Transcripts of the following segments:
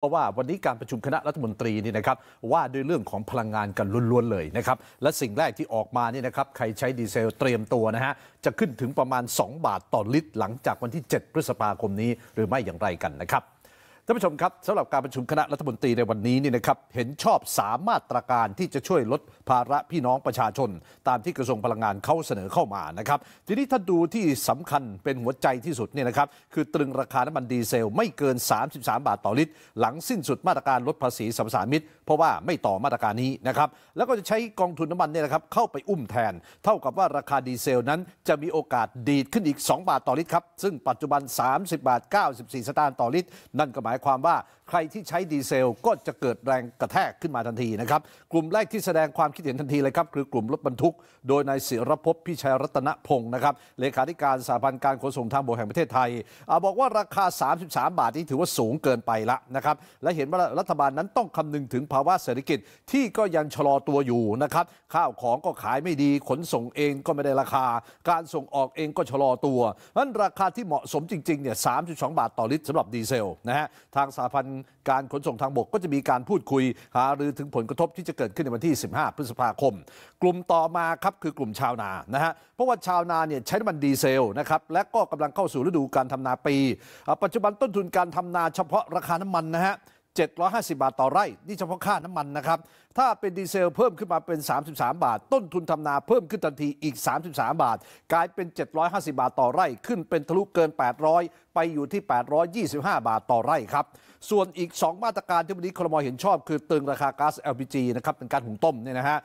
เพราะว่าวันนี้การประชุมคณะรัฐมนตรีนี่นะครับว่าด้วยเรื่องของพลังงานกันล้วน ๆเลยนะครับ และสิ่งแรกที่ออกมานี่นะครับใครใช้ดีเซลเตรียมตัวนะฮะ จะขึ้นถึงประมาณ 2 บาทต่อลิตร หลังจากวันที่ 7พฤษภาคมนี้หรือไม่อย่างไรกันนะครับท่านผู้ชมครับสำหรับการประชุมคณะรัฐมนตรีในวันนี้นี่นะครับเห็นชอบสามมาตรการที่จะช่วยลดภาระพี่น้องประชาชน ตามที่กระทรวงพลังงานเขาเสนอเข้ามานะครับ ทีนี้ถ้าดูที่สำคัญเป็นหัวใจที่สุดเนี่ยนะครับคือตรึงราคาน้ำมันดีเซลไม่เกิน 33 บาทต่อลิตร หลังสิ้นสุดมาตรการลดภาษีสัมสามิตร เพราะว่าไม่ต่อมาตรการนี้นะครับแล้วก็จะใช้กองทุนน้ำมันเนี่ยนะครับเข้าไปอุ้มแทน เท่ากับว่าราคาดีเซลนั้น จะมีโอกาสดีดขึ้นอีก 2 บาทต่อลิตรครับซึ่งปัจจุบัน 30บาท94 สตางค์ต่อลิตรนั่นก็หมายายความว่าใครที่ใช้ดีเซลก็จะเกิดแรงกระแทกขึ้นมาทันทีนะครับ กลุ่มแรกที่แสดงความคิดเห็นทันทีเลยครับคือกลุ่มรถบรรทุกโดยนายศิรภพพิชัยรัตนพงศ์นะครับเลขาธิการสาพันธ์การขนส่งทางบกแห่งประเทศไทยอบอกว่าราคา 33 บาทนี้ถือว่าสูงเกินไปละนะครับ และเห็นว่ารัฐบาลนั้นต้องคำนึงถึงภาวะเศรษฐกิจที่ก็ยังชะลอตัวอยู่นะครับข้าวของก็ขายไม่ดี ขนส่งเองก็ไม่ได้ราคา การส่งออกเองก็ชะลอตัวนั้นราคาที่เหมาะสมจริงๆเนี่ย32 บาทต่อลิตรสำหรับดีเซลนะฮะทางสาพันธ์การขนส่งทางบกก็จะมีการพูดคุย หารือถึงผลกระทบที่จะเกิดขึ้นในวันที่ 15 พฤษภาคม กลุ่มต่อมาครับคือกลุ่มชาวนานะฮะเพราะว่าชาวนาเนี่ยใช้น้ำมันดีเซลนะครับ และก็กำลังเข้าสู่ฤดูการทำนาปี ปัจจุบันต้นทุนการทำนาเฉพาะราคาน้ำมันนะฮะ750 บาทต่อไร่นี่เฉพาะค่าน้ำมันนะครับถ้าเป็นดีเซลเพิ่มขึ้นมาเป็น 33 บาท ต้นทุนทำนาเพิ่มขึ้นทันทีอีก33 บาท กลายเป็น 750 บาทต่อไร่ขึ้นเป็นทะลุเกิน800ไปอยู่ที่ 825 บาทต่อ ไร่ ครับ ส่วนอีก 2 มาตรการ ที่วันนี้ครมเห็นชอบ คือ ตึงราคาก๊าซ LPG นะครับ เป็นการ หุง ต้มเนี่ยนะฮะ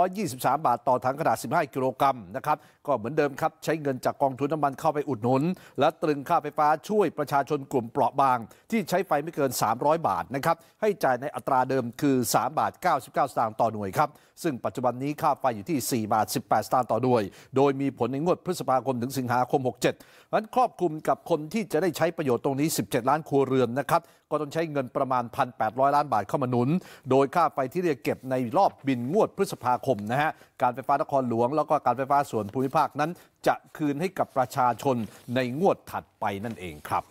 423 บาทต่อ ถังขนาด 15 กิโลกรัมนะครับ ก็เหมือนเดิม ครับ ใช้เงินจาก กองทุนน้ำมันเข้าไปอุด หนุน และตึงค่า ไฟฟ้า ช่วยประชาชน กลุ่มเปราะ บาง ที่ใช้ไฟไม่เกิน 300 บาท นะครับ ให้ จ่าย ใน อัตรา เดิม คือ3บาท99สตางค์ต่อ หน่วย ครับซึ่งปัจจุบันนี้ค่าไฟอยู่ที่4บาท18สตางค์ต่อหน่วยโดยมีผลในงวดพฤษภาคมถึงสิงหาคม67นั้นครอบคลุมกับคนที่จะได้ใช้ประโยชน์ตรงนี้ 17 ล้านครัวเรือนนะครับ ก็ต้องใช้เงินประมาณ 1,800 ล้านบาทเข้ามาหนุน โดยค่าไฟที่เรียกเก็บในรอบบินงวดพฤษภาคมนะฮะ การไฟฟ้านครหลวง แล้วก็การไฟฟ้าส่วนภูมิภาคนั้น จะคืนให้กับประชาชนในงวดถัดไปนั่นเองครับ